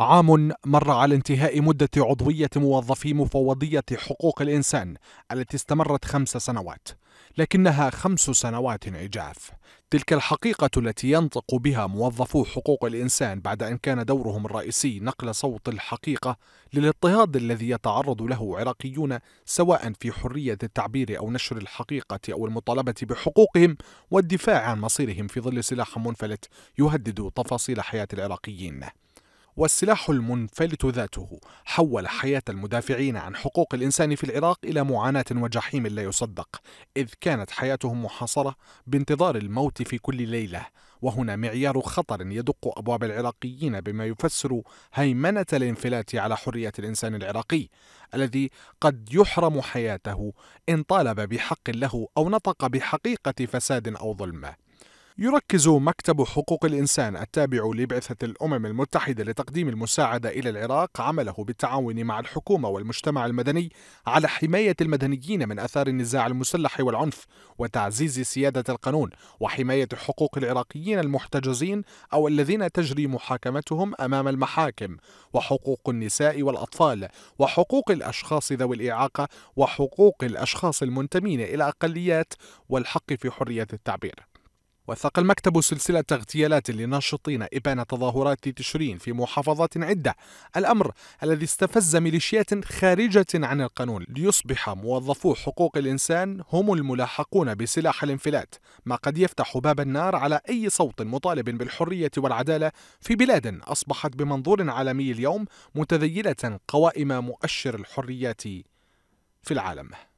عام مر على انتهاء مدة عضوية موظفي مفوضية حقوق الإنسان التي استمرت خمس سنوات لكنها خمس سنوات عجاف تلك الحقيقة التي ينطق بها موظفو حقوق الإنسان بعد أن كان دورهم الرئيسي نقل صوت الحقيقة للاضطهاد الذي يتعرض له عراقيون سواء في حرية التعبير أو نشر الحقيقة أو المطالبة بحقوقهم والدفاع عن مصيرهم في ظل سلاح منفلت يهدد تفاصيل حياة العراقيين والسلاح المنفلت ذاته حول حياة المدافعين عن حقوق الإنسان في العراق إلى معاناة وجحيم لا يصدق إذ كانت حياتهم محاصرة بانتظار الموت في كل ليلة وهنا معيار خطر يدق أبواب العراقيين بما يفسر هيمنة الانفلات على حرية الإنسان العراقي الذي قد يحرم حياته إن طالب بحق له أو نطق بحقيقة فساد أو ظلم يركز مكتب حقوق الإنسان التابع لبعثة الأمم المتحدة لتقديم المساعدة إلى العراق عمله بالتعاون مع الحكومة والمجتمع المدني على حماية المدنيين من أثار النزاع المسلح والعنف وتعزيز سيادة القانون وحماية حقوق العراقيين المحتجزين أو الذين تجري محاكمتهم أمام المحاكم وحقوق النساء والأطفال وحقوق الأشخاص ذوي الإعاقة وحقوق الأشخاص المنتمين إلى أقليات والحق في حرية التعبير وثق المكتب سلسلة اغتيالات لناشطين إبان تظاهرات تشرين في محافظات عدة الأمر الذي استفز ميليشيات خارجة عن القانون ليصبح موظفو حقوق الإنسان هم الملاحقون بسلاح الانفلات ما قد يفتح باب النار على أي صوت مطالب بالحرية والعدالة في بلاد أصبحت بمنظور عالمي اليوم متذيلة قوائم مؤشر الحريات في العالم